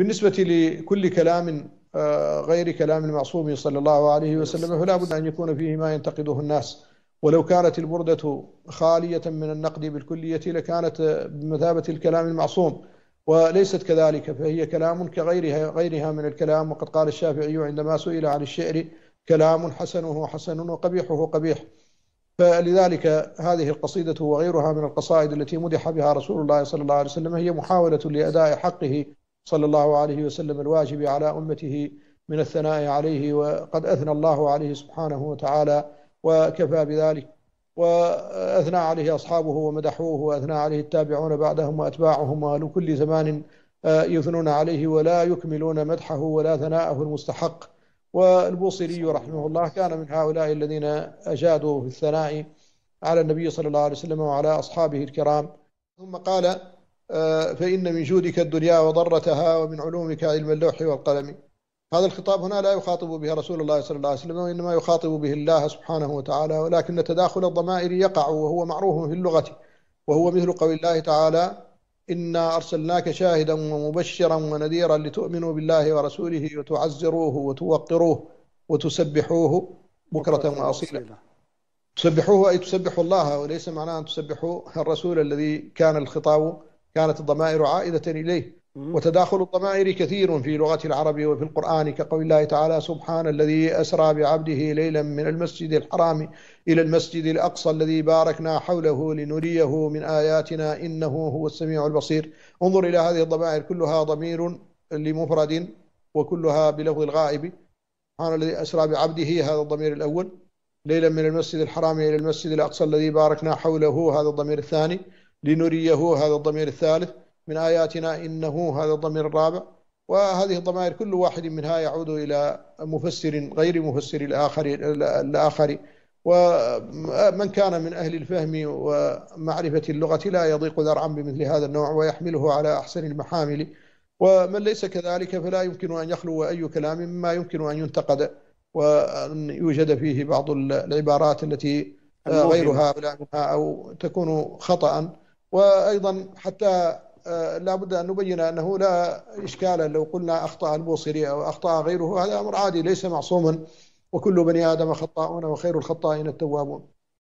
بالنسبة لكل كلام آه، غير كلام المعصوم صلى الله عليه وسلم فلا بد أن يكون فيه ما ينتقده الناس ولو كانت البردة خالية من النقد بالكلية لكانت بمثابة الكلام المعصوم وليست كذلك فهي كلام كغيرها غيرها من الكلام وقد قال الشافعي عندما سئل عن الشعر كلام حسنه حسن وقبيحه قبيح فلذلك هذه القصيدة وغيرها من القصائد التي مدح بها رسول الله صلى الله عليه وسلم هي محاولة لأداء حقه صلى الله عليه وسلم الواجب على أمته من الثناء عليه وقد أثنى الله عليه سبحانه وتعالى وكفى بذلك وأثنى عليه أصحابه ومدحوه وأثنى عليه التابعون بعدهم وأتباعهم وأهل كل زمان آه، يثنون عليه ولا يكملون مدحه ولا ثناءه المستحق والبوصيري رحمه الله كان من هؤلاء الذين أجادوا في الثناء على النبي صلى الله عليه وسلم وعلى أصحابه الكرام ثم قال آه، فإن من جودك الدنيا وضرتها ومن علومك علم اللوح والقلم هذا الخطاب هنا لا يخاطب به رسول الله صلى الله عليه وسلم وإنما يخاطب به الله سبحانه وتعالى ولكن تداخل الضمائر يقع وهو معروف في اللغة وهو مثل قول الله تعالى إنا أرسلناك شاهدا ومبشرا ونذيرا لتؤمنوا بالله ورسوله وتعزروه وتوقروه وتسبحوه بكرة وأصيلا تسبحوه أي تسبحوا الله وليس معناه أن تسبحوا الرسول الذي كان الخطاب كانت الضمائر عائدة إليه وتداخل الضمائر كثير في لغة العرب وفي القرآن كقول الله تعالى سبحان الذي أسرى بعبده ليلا من المسجد الحرام إلى المسجد الأقصى الذي باركنا حوله لنريه من آياتنا إنه هو السميع البصير انظر إلى هذه الضمائر كلها ضمير لمفرد وكلها بلفظ الغائب سبحان الذي أسرى بعبده هذا الضمير الأول ليلا من المسجد الحرام إلى المسجد الأقصى الذي باركنا حوله هذا الضمير الثاني لنريه هذا الضمير الثالث من آياتنا إنه هذا الضمير الرابع وهذه الضمائر كل واحد منها يعود إلى مفسر غير مفسر الآخر الآخر ومن كان من أهل الفهم ومعرفة اللغة لا يضيق ذرعا بمثل هذا النوع ويحمله على أحسن المحامل ومن ليس كذلك فلا يمكن أن يخلو أي كلام مما يمكن أن ينتقد وأن يوجد فيه بعض العبارات التي غيرها أو تكون خطأ وأيضا حتى آه، لا بد أن نبين أنه لا إشكال لو قلنا أخطأ البوصيري أو أخطأ غيره هذا أمر عادي ليس معصوما وكل بني آدم خطاؤون وخير الخطائين التوابون